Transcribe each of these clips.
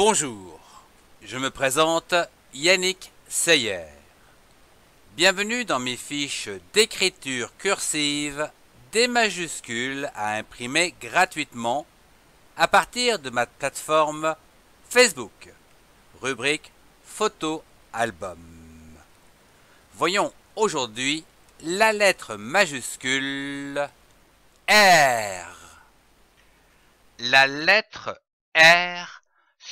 Bonjour, je me présente Yannick Seyer. Bienvenue dans mes fiches d'écriture cursive des majuscules à imprimer gratuitement à partir de ma plateforme Facebook, rubrique photo album. Voyons aujourd'hui la lettre majuscule R. La lettre R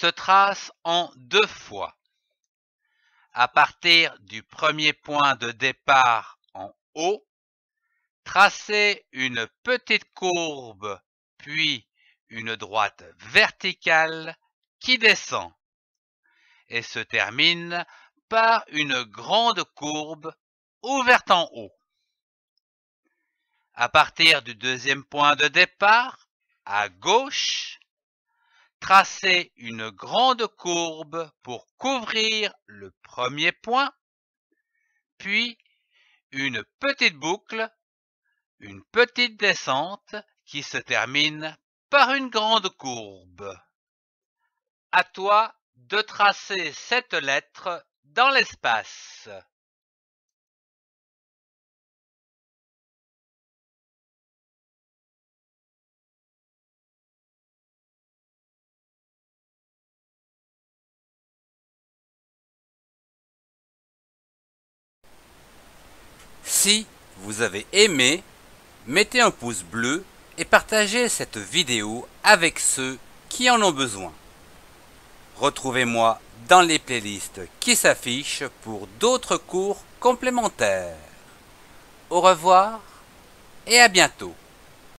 se trace en deux fois. À partir du premier point de départ en haut, tracez une petite courbe puis une droite verticale qui descend et se termine par une grande courbe ouverte en haut. À partir du deuxième point de départ, à gauche, Tracer une grande courbe pour couvrir le premier point, puis une petite boucle, une petite descente qui se termine par une grande courbe. À toi de tracer cette lettre dans l'espace. Si vous avez aimé, mettez un pouce bleu et partagez cette vidéo avec ceux qui en ont besoin. Retrouvez-moi dans les playlists qui s'affichent pour d'autres cours complémentaires. Au revoir et à bientôt.